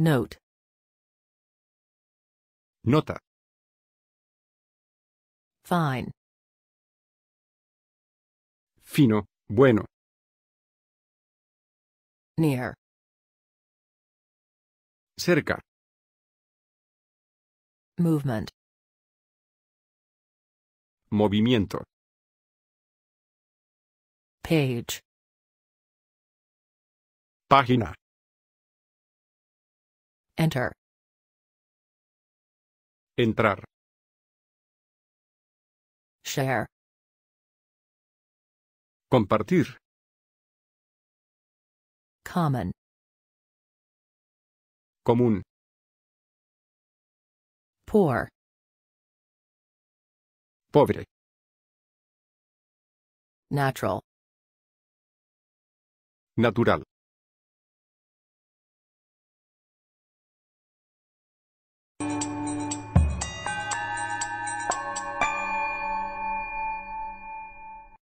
Note. Nota. Fine. Fino, bueno. Near. Cerca. Movement. Movimiento. Page. Página. Enter. Entrar. Share. Compartir. Common. Común. Poor. Pobre. Natural. Natural.